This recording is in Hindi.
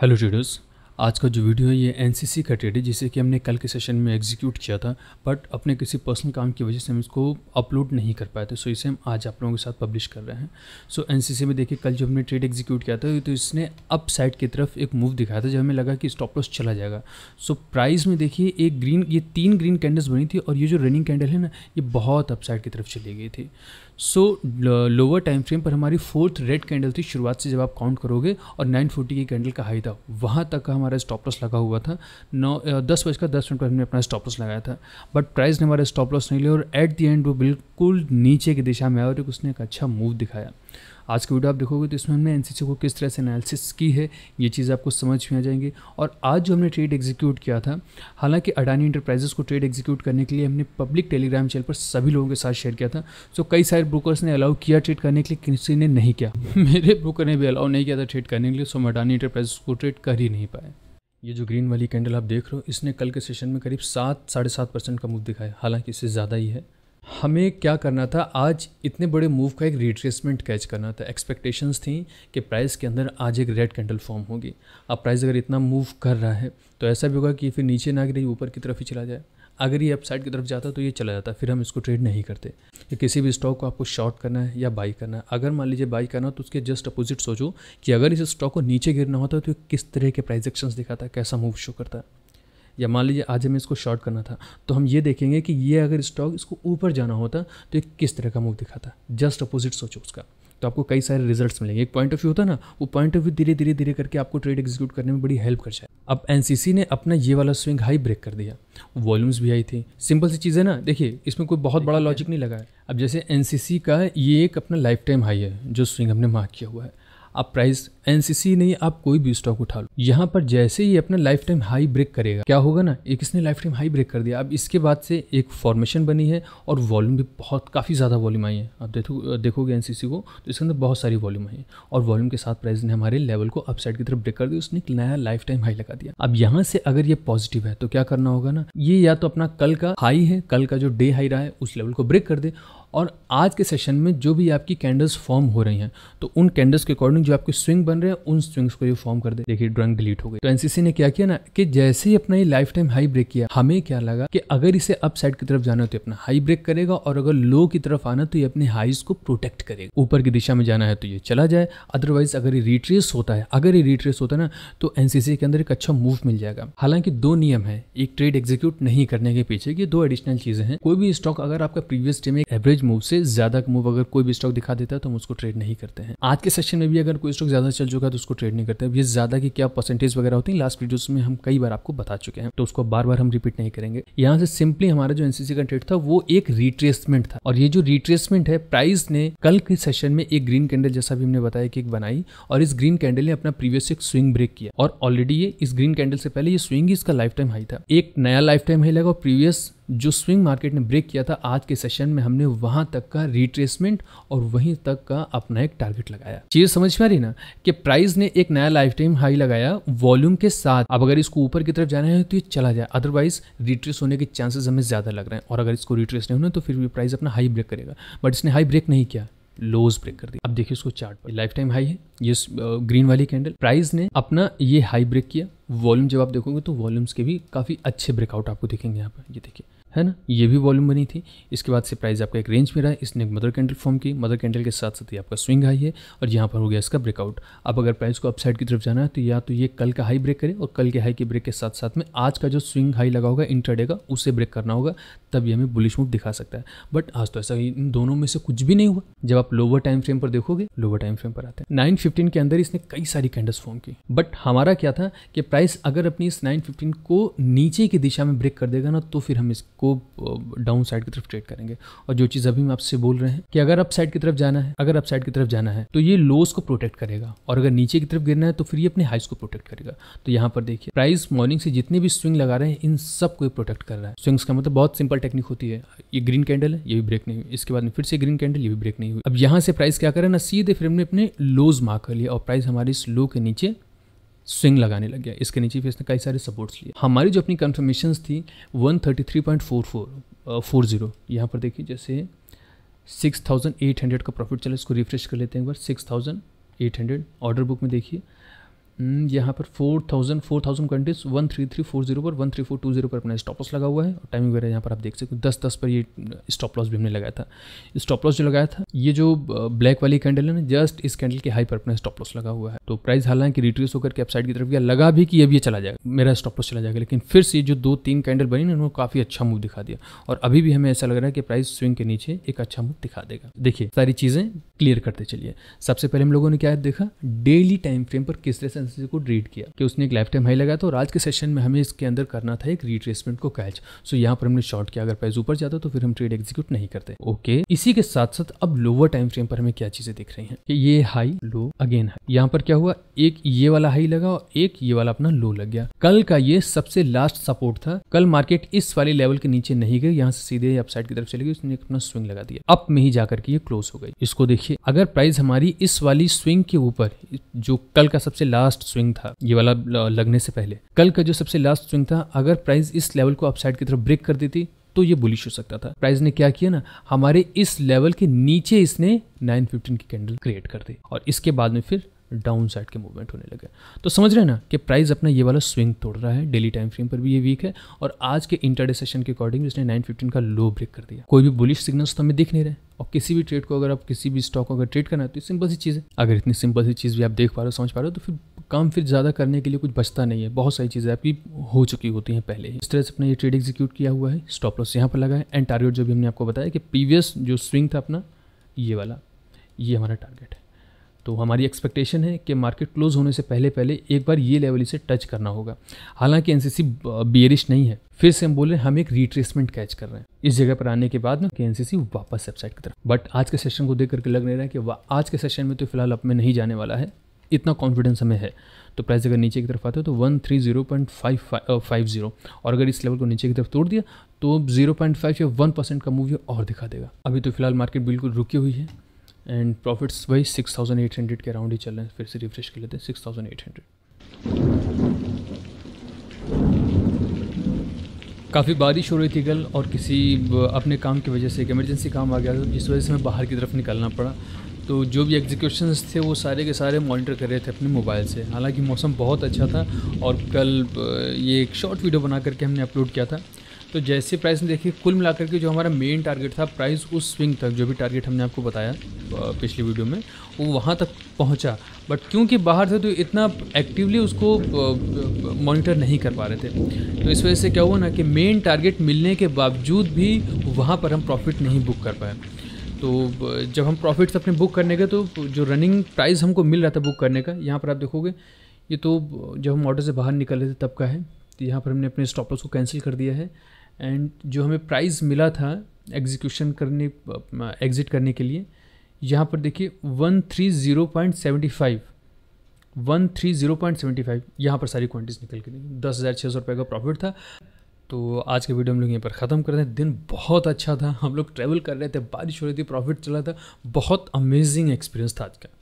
हेलो स्टूडेंट्स आज का जो वीडियो है ये एनसीसी का ट्रेड है जिसे कि हमने कल के सेशन में एग्जीक्यूट किया था बट अपने किसी पर्सनल काम की वजह से हम इसको अपलोड नहीं कर पाए थे सो इसे हम आज आप लोगों के साथ पब्लिश कर रहे हैं सो एनसीसी में देखिए कल जो हमने ट्रेड एग्जीक्यूट किया था तो इसने अप साइड की तरफ एक मूव दिखाया था जब हमें लगा कि स्टॉप लॉस चला जाएगा सो प्राइस में देखिए एक ग्रीन ये तीन ग्रीन कैंडल्स बनी थी और ये जो रनिंग कैंडल है ना ये बहुत अप साइड की तरफ चली गई थी सो लोअर टाइम फ्रेम पर हमारी फोर्थ रेड कैंडल थी शुरुआत से जब आप काउंट करोगे और 940 की कैंडल का हाई था वहाँ तक हमारा स्टॉप लॉस लगा हुआ था नौ दस बजकर दस मिनट पर हमने अपना स्टॉप लॉस लगाया था बट प्राइस ने हमारा स्टॉप लॉस नहीं लिया और एट दी एंड वो बिल्कुल नीचे की दिशा में आया और उसने एक अच्छा मूव दिखाया आज की वीडियो आप देखोगे तो इसमें हमने एन को किस तरह से एनालिसिस की है ये चीज़ आपको समझ में आ जाएंगी और आज जो हमने ट्रेड एग्जीक्यूट किया था हालांकि अडानी इंटरप्राइजेस को ट्रेड एग्जीक्यूट करने के लिए हमने पब्लिक टेलीग्राम चैनल पर सभी लोगों के साथ शेयर किया था सो कई सारे ब्रोकर्स ने अलाउ किया ट्रेड करने के लिए किसी ने नहीं किया मेरे ब्रोकर ने भी अलाउ नहीं किया था ट्रेड करने के लिए सो अडानी इंटरप्राइजेस को ट्रेड कर ही नहीं पाए ये जो ग्रीन वाली कैंडल आप देख रहे हो इसने कल के सेशन में करीब सात साढ़े सात परसेंट का मूव दिखाया हालांकि इससे ज़्यादा ही है हमें क्या करना था आज इतने बड़े मूव का एक रिट्रेसमेंट कैच करना था एक्सपेक्टेशंस थी कि प्राइस के अंदर आज एक रेड कैंडल फॉर्म होगी अब प्राइस अगर इतना मूव कर रहा है तो ऐसा भी होगा कि फिर नीचे ना गिरे ऊपर की तरफ ही चला जाए अगर ये अपसाइड की तरफ जाता तो ये चला जाता फिर हम इसको ट्रेड नहीं करते कि किसी भी स्टॉक को आपको शॉर्ट करना है या बाई करना है अगर मान लीजिए बाई करना हो तो उसके जस्ट अपोजिट सोचो कि अगर इस स्टॉक को नीचे गिरना होता तो किस तरह के प्राइजेक्शन दिखाता कैसा मूव शो करता है या मान लीजिए आज हमें इसको शॉर्ट करना था तो हम ये देखेंगे कि ये अगर स्टॉक इसको ऊपर जाना होता तो एक किस तरह का मूव दिखाता जस्ट अपोजिट सोचो उसका तो आपको कई सारे रिजल्ट्स मिलेंगे एक पॉइंट ऑफ व्यू होता है ना वो पॉइंट ऑफ व्यू धीरे धीरे धीरे करके आपको ट्रेड एग्जीक्यूट करने में बड़ी हेल्प कर जाए अब एनसीसी ने अपना ये वाला स्विंग हाई ब्रेक कर दिया वॉल्यूम्स भी आई थी सिंपल सी चीज़ है ना देखिए इसमें कोई बहुत बड़ा लॉजिक नहीं लगा है अब जैसे एनसीसी का ये एक अपना लाइफ टाइम हाई है जो स्विंग हमने मार्क किया हुआ है अब प्राइस एनसीसी नहीं आप कोई भी स्टॉक उठा लो यहाँ पर जैसे ही अपना लाइफ टाइम हाई ब्रेक करेगा क्या होगा ना एक इसने लाइफ टाइम हाई ब्रेक कर दिया अब इसके बाद से एक फॉर्मेशन बनी है और वॉल्यूम भी बहुत काफ़ी ज़्यादा वॉल्यूम आई है आप देखो देखोगे एन को तो इसके अंदर बहुत सारी वॉल्यूम आई है और वॉल्यूम के साथ प्राइस ने हमारे लेवल को अपसाइड की तरफ ब्रेक कर दिया उसने एक नया लाइफ टाइम हाई लगा दिया अब यहाँ से अगर ये पॉजिटिव है तो क्या करना होगा ना ये या तो अपना कल का हाई है कल का जो डे हाई रहा है उस लेवल को ब्रेक कर दे और आज के सेशन में जो भी आपकी कैंडल्स फॉर्म हो रही हैं तो उन कैंडल्स के अकॉर्डिंग जो आपकी स्विंग बन बन रहे हैं उन स्ट्रिंग्स को ये फॉर्म कर दे देखिए ड्रॉइंग डिलीट हो गई तो एनसीसी ने क्या किया ना कि जैसे ही अपना ये लाइफ टाइम हाई ब्रेक किया हमें क्या लगा कि अगर इसे अप साइड की तरफ जाना तो अपना हाई ब्रेक करेगा और अगर लो की तरफ आना तो ये अपने हाईज को प्रोटेक्ट करेगा ऊपर की दिशा में जाना है तो ये चला जाए अदरवाइज अगर ये रिट्रेस होता है अगर ये रिट्रेस होता है ना तो एनसीसी के अंदर एक अच्छा मूव मिल जाएगा हालांकि दो नियम है एक ट्रेड एग्जीक्यूट नहीं करने के पीछे ये दो एडिशनल चीजें हैं कोई भी स्टॉक अगर आपका प्रीवियस डे में एवरेज मूव से ज्यादा मूव अगर कोई भी स्टॉक दिखा देता है तो हम उसको ट्रेड नहीं करते हैं आज के सेशन में भी अगर कोई स्टॉक ज्यादा चल चुका है तो उसको ट्रेड नहीं करते अब ये ज़्यादा की क्या परसेंटेज वगैरह होती है लास्ट वीडियोस में हम कई बार आपको बता चुके हैं तो उसको बार बार हम रिपीट नहीं करेंगे यहाँ से सिंपली हमारा जो एनसीसी का ट्रेड था वो एक रिट्रेसमेंट था और ये जो रिट्रेसमेंट है प्राइस ने कल के सेशन में एक ग्रीन कैंडल जैसा भी हमने बताया कि एक बनाई और इस ग्रीन कैंडल ने अपना प्रीवियस एक स्विंग ब्रेक किया और ऑलरेडी ये इस ग्रीन कैंडल से पहले ये स्विंग ही इसका लाइफ टाइम हाई था एक नया लाइफ टाइम हाई लगा और प्रीवियस जो स्विंग मार्केट ने ब्रेक किया था आज के सेशन में हमने वहां तक का रिट्रेसमेंट और वहीं तक का अपना एक टारगेट लगाया चीज समझ में आ रही ना कि प्राइस ने एक नया लाइफ टाइम हाई लगाया वॉल्यूम के साथ अब अगर इसको ऊपर की तरफ जाना है तो ये चला जाए अदरवाइज रिट्रेस होने के चांसेस हमें ज्यादा लग रहे हैं और अगर इसको रिट्रेस नहीं होना तो फिर भी प्राइस अपना हाई ब्रेक करेगा बट इसने हाई ब्रेक नहीं किया लोज ब्रेक कर दिया अब देखिए उसको चार्ट पर लाइफ टाइम हाई है ये ग्रीन वाली कैंडल प्राइस ने अपना ये हाई ब्रेक किया वॉल्यूम जब आप देखोगे तो वॉल्यूम्स के भी काफ़ी अच्छे ब्रेकआउट आपको दिखेंगे यहाँ पर ये देखिए है ना ये भी वॉल्यूम बनी थी इसके बाद से प्राइस आपका एक रेंज में रहा इसने एक मदर कैंडल फॉर्म की मदर कैंडल के साथ साथ ही आपका स्विंग हाई है और यहाँ पर हो गया इसका ब्रेकआउट अब अगर प्राइस को अपसाइड की तरफ जाना है तो या तो ये कल का हाई ब्रेक करे और कल के हाई के ब्रेक के साथ साथ में आज का जो स्विंग हाई लगा होगा इंटरडे का उसे ब्रेक करना होगा तब ये हमें बुलिश मूव दिखा सकता है बट आज तो ऐसा इन दोनों में से कुछ भी नहीं हुआ जब आप लोअर टाइम फ्रेम पर देखोगे लोअर टाइम फ्रेम पर आते हैं नाइन फिफ्टीन के अंदर इसने कई सारी कैंडल्स फॉर्म की बट हमारा क्या था कि प्राइस अगर अपनी इस नाइन फिफ्टीन को नीचे की दिशा में ब्रेक कर देगा ना तो फिर हम इसको आपको डाउन साइड की तरफ ट्रेड करेंगे और जो चीज़ अभी हम आपसे बोल रहे हैं कि अगर अप साइड की तरफ जाना है अगर अप साइड की तरफ जाना है तो ये लोस को प्रोटेक्ट करेगा और अगर नीचे की तरफ गिरना है तो फिर ये अपने हाइस को प्रोटेक्ट करेगा तो यहाँ पर देखिए प्राइस मॉर्निंग से जितने भी स्विंग लगा रहे हैं इन सब को प्रोटेक्ट कर रहा है स्विंग्स का मतलब बहुत सिंपल टेक्निक होती है ये ग्रीन कैंडल है ये भी ब्रेक नहीं हुई इसके बाद में फिर से ग्रीन कैंडल ये भी ब्रेक नहीं हुई अब यहाँ से प्राइस क्या करें ना सीधे फिर ने अपने लोज मार्क कर लिया और प्राइस हमारे इस लो के नीचे स्विंग लगाने लग गया इसके नीचे भी इसने कई सारे सपोर्ट्स लिए हमारी जो अपनी कन्फर्मेशन थी one thirty three point four four four zero यहाँ पर देखिए जैसे सिक्स थाउजेंड एट हंड्रेड का प्रॉफिट चला इसको रिफ्रेश कर लेते हैं एक बार six thousand eight hundred order book में देखिए हम्म, यहाँ पर four thousand four thousand countries one three three four zero पर one three four two zero पर अपना स्टॉप लॉस लगा हुआ है और टाइमिंग वगैरह यहाँ पर आप देख सकते हो दस दस पर ये स्टॉप लॉस भी हमने लगाया था स्टॉप लॉस जो लगाया था ये जो ब्लैक वाली कैंडल है ना जस्ट इस कैंडल के हाई पर अपना स्टॉप लॉस लगा हुआ है तो प्राइस हालांकि रिट्रेस होकर के अपसाइड की तरफ गया लगा भी कि ये चला जाएगा मेरा स्टॉप लॉस चला जाएगा लेकिन फिर से जो दो तीन कैंडल बनी ना उन्होंने काफ़ी अच्छा मूव दिखा दिया और अभी भी हमें ऐसा लग रहा है कि प्राइस स्विंग के नीचे एक अच्छा मूव दिखा देगा देखिए सारी चीज़ें क्लियर करते चलिए सबसे पहले हम लोगों ने क्या देखा डेली टाइम फ्रेम पर किस तरह से कंसिस्टेंसी को रीड किया कि उसने एक लाइफ टाइम हाई लगाया तो आज के सेशन में हमें इसके अंदर करना था एक रिट्रेसमेंट को कैच सो यहाँ पर हमने शॉर्ट किया अगर प्राइस ऊपर जाता तो फिर हम ट्रेड एग्जीक्यूट नहीं करते ओके इसी के साथ साथ अब लोअर टाइम फ्रेम पर हमें क्या चीजें दिख रही है कि ये हाई लो अगेन हाई यहाँ पर क्या हुआ एक ये वाला हाई लगा और एक ये वाला अपना लो लग गया कल का ये सबसे लास्ट सपोर्ट था कल मार्केट इस वाले लेवल के नीचे नहीं गई यहाँ से सीधे अपसाइड की तरफ चली गई उसने अपना स्विंग लगा दिया अप में ही जाकर के ये क्लोज हो गई इसको देखिए अगर प्राइस हमारी इस वाली स्विंग के ऊपर जो कल का सबसे लास्ट लास्ट स्विंग था ये वाला लगने से पहले कल का जो सबसे लास्ट स्विंग था अगर प्राइस इस लेवल को अपसाइड की तरफ ब्रेक कर देती तो ये बुलिश हो सकता था प्राइस ने क्या किया ना हमारे इस लेवल के नीचे इसने 915 की कैंडल क्रिएट कर दी और इसके बाद में फिर डाउन साइड के मूवमेंट होने लगे तो समझ रहे हैं ना कि प्राइस अपना ये वाला स्विंग तोड़ रहा है डेली टाइम फ्रेम पर भी ये वीक है और आज के इंटरडे सेशन के अकॉर्डिंग इसने 915 का लो ब्रेक कर दिया कोई भी बुलिश सिग्नल्स तो हमें दिख नहीं रहे और किसी भी ट्रेड को अगर आप किसी भी स्टॉक को अगर ट्रेड करना है तो सिंपल सी चीज़ है अगर इतनी सिंपल सी चीज़ भी आप देख पा रहे हो समझ पा रहे हो तो फिर काम फिर ज़्यादा करने के लिए कुछ बचता नहीं है बहुत सारी चीज़ें आपकी हो चुकी होती हैं पहले ही इस तरह से अपने ये ट्रेड एग्जीक्यूट किया हुआ है स्टॉप लॉस यहाँ पर लगा है एंड टारगेट जो भी हमने आपको बताया कि प्रीवियस जो स्विंग था अपना ये वाला ये हमारा टारगेट है तो हमारी एक्सपेक्टेशन है कि मार्केट क्लोज होने से पहले पहले एक बार ये लेवल इसे टच करना होगा हालांकि एन सी बियरिश नहीं है फिर से हम बोल रहे हैं हम एक रिट्रेसमेंट कैच कर रहे हैं इस जगह पर आने के बाद में कि एन वापस वेबसाइट की तरफ बट आज के सेशन को देख करके लग नहीं रहा है कि आज के सेशन में तो फिलहाल अप में नहीं जाने वाला है इतना कॉन्फिडेंस हमें है तो प्राइस अगर नीचे की तरफ आता है तो one three zero point five five zero और अगर इस लेवल को नीचे की तरफ तोड़ दिया तो जीरो पॉइंट फाइव या वन परसेंट का मूव और दिखा देगा अभी तो फिलहाल मार्केट बिल्कुल रुकी हुई है एंड प्रॉफिट्स वही सिक्स थाउजेंड एट हंड्रेड के अराउंड ही चल रहे हैं फिर से रिफ्रेश कर लेते हैं सिक्स थाउजेंड एट हंड्रेड काफ़ी बारिश हो रही थी कल और किसी अपने काम की वजह से एक इमरजेंसी काम आ गया था जिस वजह से हमें बाहर की तरफ निकलना पड़ा तो जो भी एग्जीक्यूशन थे वो सारे के सारे मॉनिटर कर रहे थे अपने मोबाइल से हालांकि मौसम बहुत अच्छा था और कल ये एक शॉर्ट वीडियो बना करके हमने अपलोड किया था तो जैसे प्राइस ने देखिए कुल मिलाकर के जो हमारा मेन टारगेट था प्राइस उस स्विंग तक जो भी टारगेट हमने आपको बताया पिछली वीडियो में वो वहाँ तक पहुँचा बट क्योंकि बाहर थे तो इतना एक्टिवली उसको मॉनिटर नहीं कर पा रहे थे तो इस वजह से क्या हुआ ना कि मेन टारगेट मिलने के बावजूद भी वहाँ पर हम प्रॉफिट नहीं बुक कर पाए तो जब हम प्रॉफिट्स अपने बुक करने गए तो, तो जो रनिंग प्राइस हमको मिल रहा था बुक करने का यहाँ पर आप देखोगे ये तो जब हम ऑर्डर से बाहर निकल रहे थे तब का है तो यहाँ पर हमने अपने स्टॉप लॉस को कैंसिल कर दिया है एंड जो हमें प्राइस मिला था एग्जीक्यूशन करने एग्ज़िट करने के लिए यहाँ पर देखिए one three zero point seventy five one three zero point seventy five यहाँ पर सारी क्वान्टिटीज़ निकल के देखिए दस हज़ार छः सौ रुपये का प्रॉफिट था तो आज के वीडियो हम लोग यहीं पर ख़त्म कर रहे हैं दिन बहुत अच्छा था हम लोग ट्रैवल कर रहे थे बारिश हो रही थी प्रॉफिट चला था बहुत अमेजिंग एक्सपीरियंस था आज का